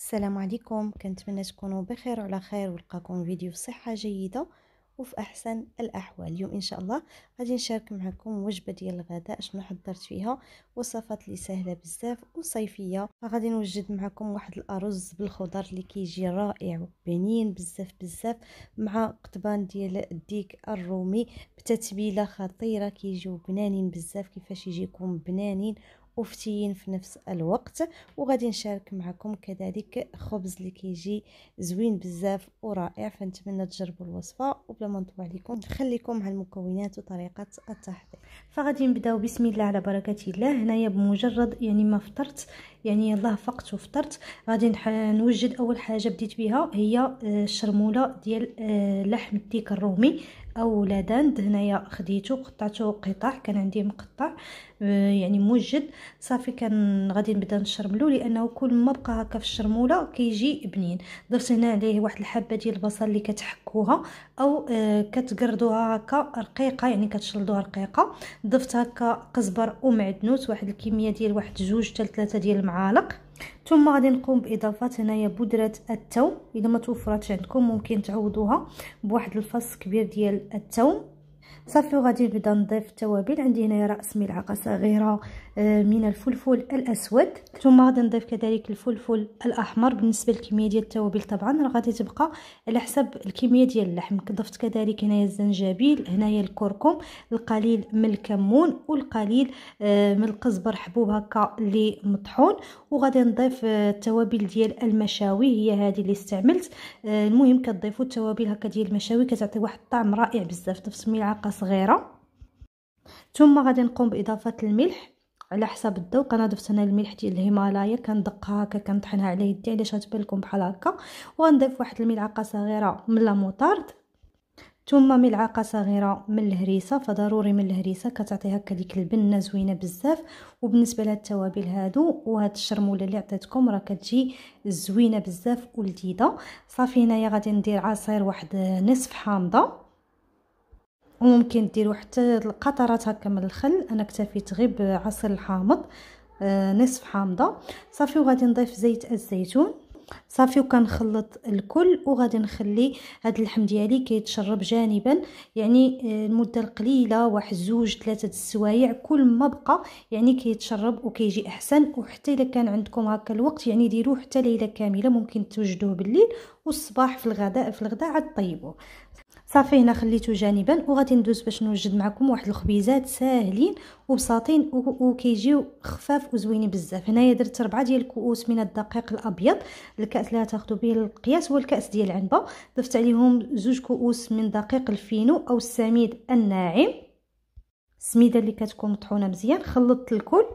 السلام عليكم كنتمنى تكونوا بخير وعلى خير ولقاكم فيديو بصحه جيده وفي احسن الاحوال اليوم ان شاء الله غادي نشارك معكم وجبه ديال الغداء شنو حضرت فيها وصفات لي سهله بزاف وصيفيه غادي نوجد معكم واحد الارز بالخضر اللي كيجي رائع وبنين بزاف بزاف مع قطبان ديال الديك الرومي بتتبيله خطيره كيجيو بنانين بزاف كيفاش يجيكم بنانين وفتيين في نفس الوقت وغادي نشارك معكم كذلك خبز اللي كيجي زوين بزاف ورائع فنتمنى تجربوا الوصفه وبلا ما نطول عليكم نخليكم مع المكونات وطريقه التحضير فغادي نبداو بسم الله على بركه الله هنايا بمجرد يعني ما فطرت يعني الله فقت وفطرت غادي نوجد اول حاجه بديت بها هي آه، الشرموله ديال آه، لحم الديك الرومي او ولادند هنايا خديته قطعته قطع كان عندي مقطع آه، يعني موجد صافي كان غادي نبدا نشرملو لانه كل ما بقى هكا في الشرموله كيجي بنين درت هنا عليه واحد الحبه ديال البصل اللي كتحكوها او آه، كتقردوها هكا رقيقه يعني كتشلدوها رقيقه ضفت هكا قزبر ومعدنوس واحد الكميه ديال واحد جوج حتى ثلاثه ديال المعالق ثم غادي نقوم باضافه هنايا بودره التوم اذا ما توفرتش عندكم ممكن تعوضوها بواحد الفص كبير ديال التوم صافي وغادي نبدا نضيف التوابل عندي هنايا راس ملعقه صغيره آه، من الفلفل الاسود ثم غادي نضيف كذلك الفلفل الاحمر بالنسبه للكميه ديال التوابل طبعا راه غادي تبقى على حسب الكميه ديال اللحم ضفت كذلك هنايا الزنجبيل هنايا الكركم القليل من الكمون والقليل آه، من القزبر حبوب هكا اللي مطحون وغادي نضيف آه، التوابل ديال المشاوي هي هذه اللي استعملت المهم كتضيفوا التوابل هكا ديال المشاوي كتعطي واحد الطعم رائع بزاف ضفت ملعقه معلقه صغيره ثم غادي نقوم باضافه الملح على حسب الذوق انا ضفت هنا الملح ديال الهيمالايا كندقها هكا كنطحنها على يدي علاش غتبان لكم بحال هكا وغنضيف واحد الملعقه صغيره من لاموطارد ثم ملعقه صغيره من الهريسه فضروري من الهريسه كتعطي هكا ديك البنه زوينه بزاف وبالنسبه لهاد التوابل هادو وهاد الشرموله اللي عطيتكم راه كتجي زوينه بزاف ولذيذه صافي هنايا غادي ندير عصير واحد نصف حامضه وممكن ديروا حتى القطرات هكا من الخل انا اكتفيت غير بعصير الحامض آه، نصف حامضه صافي وغادي نضيف زيت الزيتون صافي وكنخلط الكل وغادي نخلي هاد اللحم ديالي كيتشرب جانبا يعني آه، المده القليله واحد زوج ثلاثه السوايع كل ما بقى يعني كيتشرب وكيجي احسن وحتى الا كان عندكم هكا الوقت يعني ديروه حتى ليله كامله ممكن توجدوه بالليل والصباح في الغداء في الغداء عاد طيبوه صافي هنا خليته جانبا وغادي ندوز باش نوجد معكم واحد الخبيزات ساهلين وبساطين وكيجيو خفاف وزوينين بزاف هنايا درت ربعة ديال الكؤوس من الدقيق الابيض الكاس اللي تاخذوا به القياس هو الكاس ديال العنبه ضفت عليهم زوج كؤوس من دقيق الفينو او السميد الناعم السميده اللي كتكون مطحونه مزيان خلطت الكل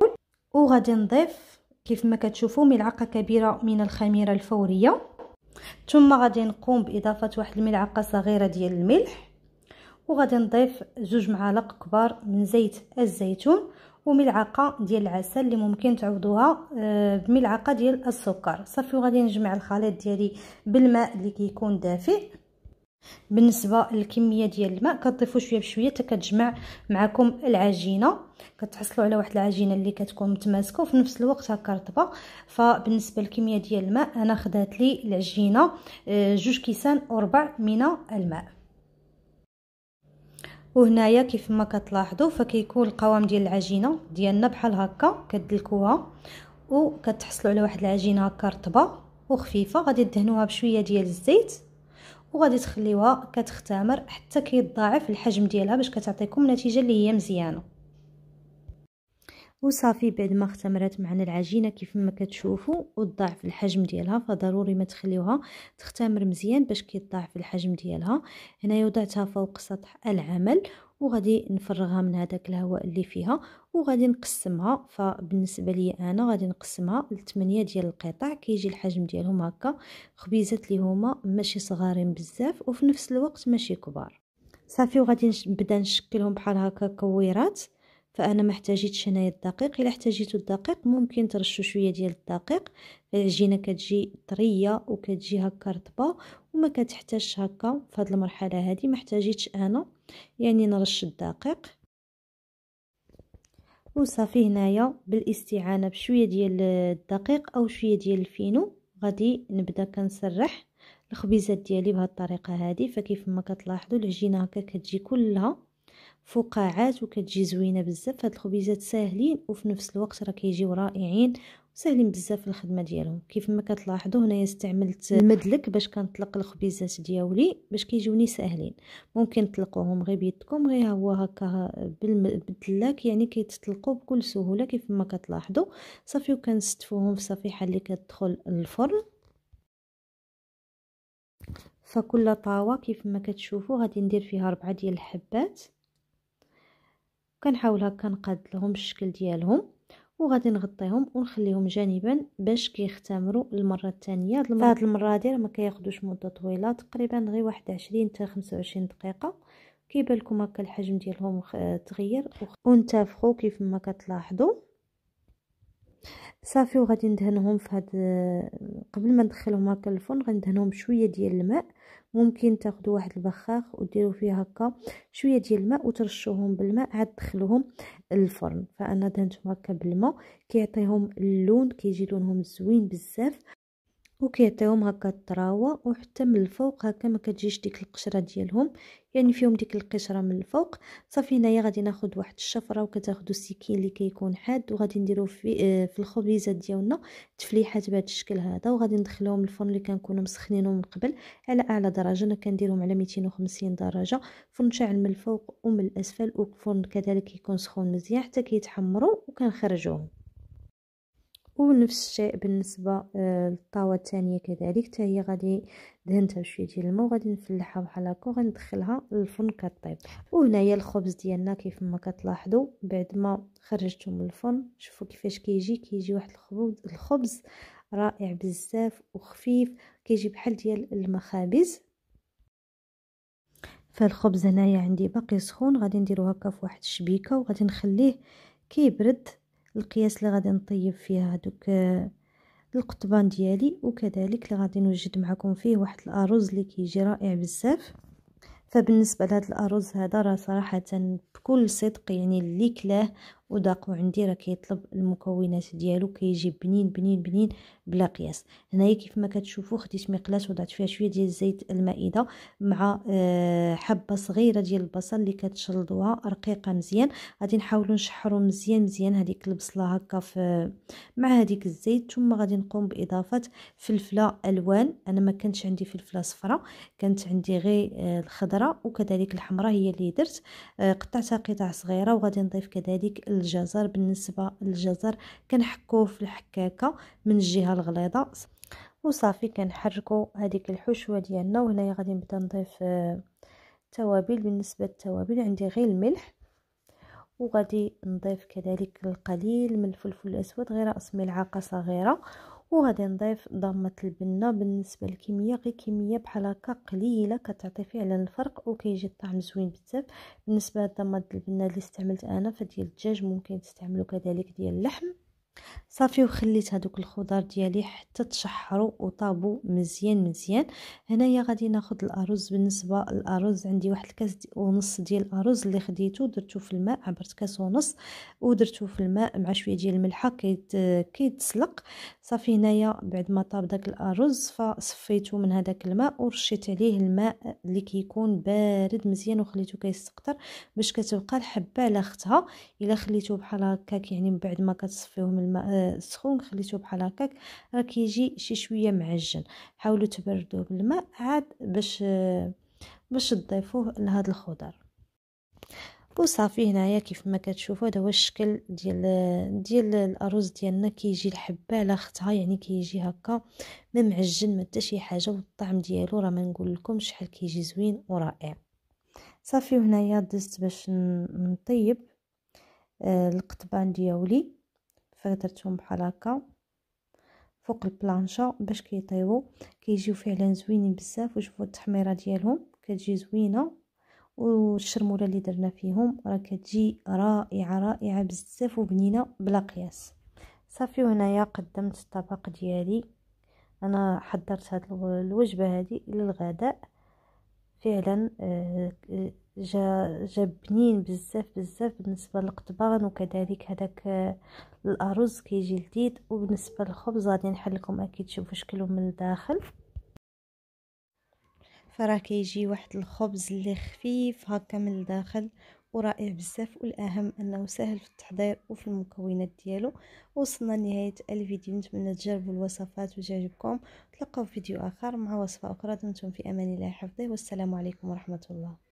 وغادي نضيف كيف ما كتشوفوا ملعقه كبيره من الخميره الفوريه ثم غادي نقوم باضافه واحد الملعقه صغيره ديال الملح وغادي نضيف جوج معالق كبار من زيت الزيتون وملعقه ديال العسل اللي ممكن تعوضوها آه، بملعقه ديال السكر صافي وغادي نجمع الخليط ديالي بالماء اللي كيكون دافئ بالنسبه للكميه ديال الماء كتضيفوا شويه بشويه حتى كتجمع معكم العجينه كتحصلوا على واحد العجينه اللي كتكون متماسكه وفي نفس الوقت هكا رطبه فبالنسبه للكميه ديال الماء انا خدات لي العجينه آه، جوج كيسان وربع من الماء وهنايا كيف ما كتلاحظوا فكيكون القوام ديال العجينه ديالنا بحال هكا كدلكوها وكتحصلوا على واحد العجينه هكا رطبه وخفيفه غادي تدهنوها بشويه ديال الزيت وغادي تخليوها كتختمر حتى كيتضاعف الحجم ديالها باش كتعطيكم نتيجه اللي هي مزيانه وصافي بعد ما اختمرت معنا العجينه كيف ما كتشوفوا وتضاعف الحجم ديالها فضروري ما تخليوها تختمر مزيان باش كيتضاعف الحجم ديالها هنايا وضعتها فوق سطح العمل وغادي نفرغها من هذاك الهواء اللي فيها وغادي نقسمها فبالنسبه لي انا غادي نقسمها لثمانية ديال القطع كيجي الحجم ديالهم هكا خبيزات اللي هما ماشي صغارين بزاف وفي نفس الوقت ماشي كبار صافي وغادي نبدا نشكلهم بحال هكا كويرات فانا ما احتاجيتش هنايا الدقيق الا احتاجيتو الدقيق ممكن ترشو شويه ديال الدقيق العجينه كتجي طريه وكتجي هكا رطبه وما كتحتاجش هكا في هذه المرحله هذه ما احتاجيتش انا يعني نرش الدقيق وصافي هنايا بالاستعانه بشويه ديال الدقيق او شويه ديال الفينو غادي نبدا كنسرح الخبيزات ديالي بهذه الطريقه هذه فكيف ما كتلاحظوا العجينه هكا كتجي كلها فقاعات وكتجي زوينه بزاف هاد الخبيزات ساهلين وفي نفس الوقت راه كيجيو رائعين وساهلين بزاف في الخدمه ديالهم كيف ما كتلاحظوا هنايا استعملت المدلك باش كنطلق الخبيزات دياولي باش كيجوني ساهلين ممكن تطلقوهم غير بيدكم غير هو هكا بالدلاك يعني كيتطلقوا بكل سهوله كيف ما كتلاحظوا صافي وكنستفوهم في صفيحه اللي كتدخل الفرن فكل طاوه كيف ما كتشوفوا غادي ندير فيها ربعه ديال الحبات كنحاول هكا نقاد لهم الشكل ديالهم وغادي نغطيهم ونخليهم جانبا باش كيختمروا المره الثانيه هذه المره هاد المره هذه ما كياخذوش مده طويله تقريبا غير واحد 20 حتى 25 دقيقه كيبان لكم هكا الحجم ديالهم تغير وانتفخوا كيف ما كتلاحظوا صافي وغادي ندهنهم في هذا قبل ما ندخلهم هكا الفرن غندهنهم بشويه ديال الماء ممكن تاخذوا واحد البخاخ وديروا فيه هكا شويه ديال الماء وترشوهم بالماء عاد تدخلوهم الفرن فانا دهنتهم هكا بالماء كيعطيهم اللون كيجي لونهم زوين بزاف وكيعطيهم هكا الطراوه وحتى من الفوق هكا ما كتجيش ديك القشره ديالهم يعني فيهم ديك القشره من الفوق صافي هنايا غادي ناخذ واحد الشفره وكتاخذوا السكين اللي كيكون حاد وغادي نديرو في آه، في الخبيزه ديالنا تفليحات بهذا الشكل هذا وغادي ندخلوهم الفرن اللي كنكونوا مسخنينه من قبل على اعلى درجه انا كنديرهم على 250 درجه فرن شاعل من الفوق ومن الاسفل وفرن كذلك يكون سخون مزيان حتى كيتحمروا وكنخرجوهم ونفس الشيء بالنسبه آه، للطاوه الثانيه كذلك حتى هي غادي دهنتها بشويه ديال الماء وغادي نفلحها بحال هكا وغندخلها للفرن كطيب وهنايا الخبز ديالنا كيف ما كتلاحظوا بعد ما خرجته من الفرن شوفوا كيفاش كيجي كيجي واحد الخبز الخبز رائع بزاف وخفيف كيجي بحال ديال المخابز فالخبز هنايا عندي باقي سخون غادي نديرو هكا في واحد الشبيكه وغادي نخليه كيبرد القياس اللي غادي نطيب فيه هذوك آه، القطبان ديالي وكذلك اللي غادي نوجد معكم فيه واحد الارز اللي كيجي رائع بزاف فبالنسبه لهذا الارز هذا راه صراحه بكل صدق يعني اللي كلاه وداقو عندي راه كيطلب المكونات ديالو كيجي بنين بنين بنين بلا قياس هنايا كيف ما كتشوفوا خديت مقلاة وضعت فيها شويه ديال زيت المائده مع آه، حبه صغيره ديال البصل اللي كتشلضوها رقيقه مزيان غادي نحاولوا نشحروا مزيان مزيان هذيك البصله هكا في مع هذيك الزيت ثم غادي نقوم باضافه فلفله الوان انا ما كانتش عندي فلفله صفراء كانت عندي غير آه، الخضراء وكذلك الحمراء هي اللي درت آه، قطعتها قطع صغيره وغادي نضيف كذلك الجزر بالنسبه للجزر كنحكوه في الحكاكه من الجهه الغليظه وصافي كنحركوا هذيك الحشوه ديالنا وهنايا غادي نبدا نضيف التوابل آه، بالنسبه للتوابل عندي غير الملح وغادي نضيف كذلك القليل من الفلفل الاسود غير راس ملعقه صغيره وغادي نضيف ضمه البنة بالنسبة للكمية غير كمية بحال هكا قليلة كتعطي فعلا الفرق وكيجي الطعم زوين بزاف بالنسبة لضمه البنة اللي استعملت انا فديال الدجاج ممكن تستعملوا كذلك ديال اللحم صافي وخليت هذوك الخضار ديالي حتى تشحروا وطابوا مزيان مزيان هنايا غادي ناخذ الارز بالنسبه للارز عندي واحد الكاس دي ونص ديال الارز اللي خديته درته في الماء عبرت كاس ونص ودرته في الماء مع شويه ديال الملحه كيت كيتسلق صافي هنايا بعد ما طاب داك الارز فصفيته من هذاك الماء ورشيت عليه الماء اللي كيكون بارد مزيان وخليته كيستقطر باش كتبقى الحبه على اختها الا خليته بحال هكاك يعني من بعد ما كتصفيوه من الماء سخون خليتوه بحال هكاك راه كيجي شي شويه معجن حاولوا تبردوه بالماء عاد باش باش تضيفوه لهاد الخضر وصافي هنايا كيف ما كتشوفوا هذا هو الشكل ديال ديال الارز ديالنا كيجي الحبه على اختها يعني كيجي هكا ما معجن ما حتى شي حاجه والطعم ديالو راه ما نقول لكم شحال كيجي زوين ورائع صافي هنايا دزت باش نطيب آه، القطبان ديالي فدرتهم بحال هكا فوق البلانشا باش كيطيبوا كيجيو فعلا زوينين بزاف وشوفوا التحميره ديالهم كتجي زوينه والشرموله اللي درنا فيهم راه كتجي رائعه رائعه بزاف وبنينه بلا قياس صافي وهنايا قدمت الطبق ديالي انا حضرت هاد الوجبه هذه للغداء فعلا آه، جا جا بنين بزاف بزاف بالنسبه للقطبان وكذلك هذاك آه، الارز كيجي لذيذ وبالنسبه للخبز غادي نحل لكم اكيد تشوفوا شكله من الداخل فراه كيجي واحد الخبز اللي خفيف هكا من الداخل ورائع بزاف والاهم انه سهل في التحضير وفي المكونات ديالو وصلنا لنهايه الفيديو نتمنى تجربوا الوصفات وتعجبكم تلقاو فيديو اخر مع وصفه اخرى دمتم في امان الله حفظه والسلام عليكم ورحمه الله